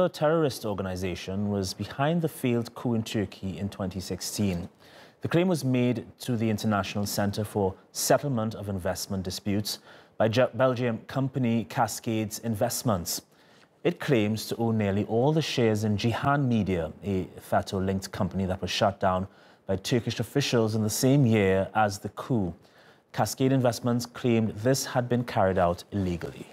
A terrorist organization was behind the failed coup in Turkey in 2016. The claim was made to the International Centre for Settlement of Investment Disputes by Belgian company Cascades Investments. It claims to own nearly all the shares in Jihan Media, a fato linked company that was shut down by Turkish officials in the same year as the coup. Cascade Investments claimed this had been carried out illegally.